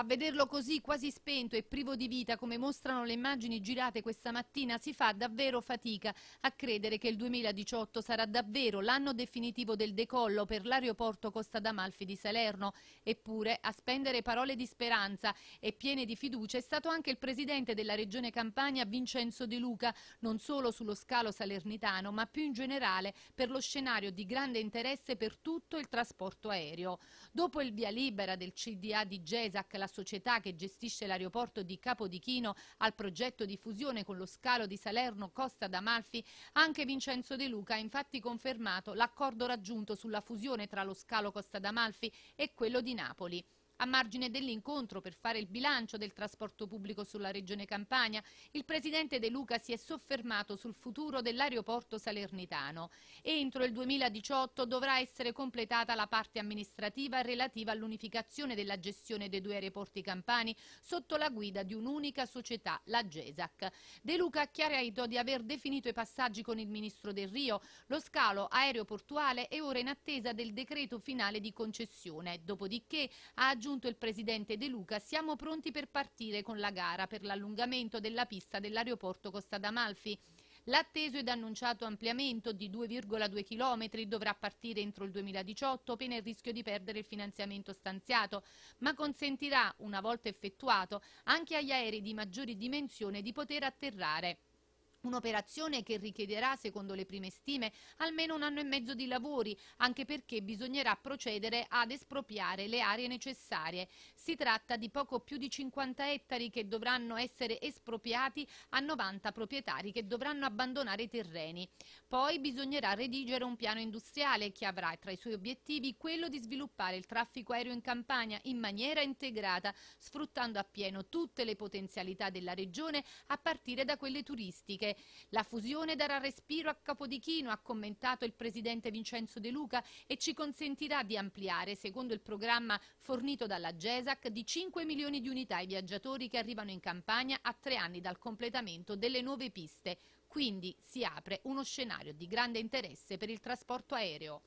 A vederlo così quasi spento e privo di vita come mostrano le immagini girate questa mattina si fa davvero fatica a credere che il 2018 sarà davvero l'anno definitivo del decollo per l'aeroporto Costa d'Amalfi di Salerno. Eppure a spendere parole di speranza e piene di fiducia è stato anche il presidente della regione Campania Vincenzo De Luca, non solo sullo scalo salernitano ma più in generale per lo scenario di grande interesse per tutto il trasporto aereo. Dopo il via libera del CDA di Gesac, la società che gestisce l'aeroporto di Capodichino al progetto di fusione con lo scalo di Salerno Costa d'Amalfi, anche Vincenzo De Luca ha infatti confermato l'accordo raggiunto sulla fusione tra lo scalo Costa d'Amalfi e quello di Napoli. A margine dell'incontro per fare il bilancio del trasporto pubblico sulla regione Campania, il presidente De Luca si è soffermato sul futuro dell'aeroporto salernitano. Entro il 2018 dovrà essere completata la parte amministrativa relativa all'unificazione della gestione dei due aeroporti campani sotto la guida di un'unica società, la GESAC. De Luca ha chiarito di aver definito i passaggi con il ministro Del Rio, lo scalo aeroportuale è ora in attesa del decreto finale di concessione, dopodiché ha aggiunto aggiunto il presidente De Luca, siamo pronti per partire con la gara per l'allungamento della pista dell'aeroporto Costa d'Amalfi. L'atteso ed annunciato ampliamento di 2,2 km dovrà partire entro il 2018, pena il rischio di perdere il finanziamento stanziato, ma consentirà, una volta effettuato, anche agli aerei di maggiori dimensioni di poter atterrare. Un'operazione che richiederà, secondo le prime stime, almeno un anno e mezzo di lavori, anche perché bisognerà procedere ad espropriare le aree necessarie. Si tratta di poco più di 50 ettari che dovranno essere espropriati a 90 proprietari che dovranno abbandonare i terreni. Poi bisognerà redigere un piano industriale che avrà tra i suoi obiettivi quello di sviluppare il traffico aereo in Campania in maniera integrata, sfruttando appieno tutte le potenzialità della regione a partire da quelle turistiche la fusione darà respiro a Capodichino, ha commentato il presidente Vincenzo De Luca, e ci consentirà di ampliare, secondo il programma fornito dalla GESAC, di 5 milioni di unità i viaggiatori che arrivano in campagna a tre anni dal completamento delle nuove piste. Quindi si apre uno scenario di grande interesse per il trasporto aereo.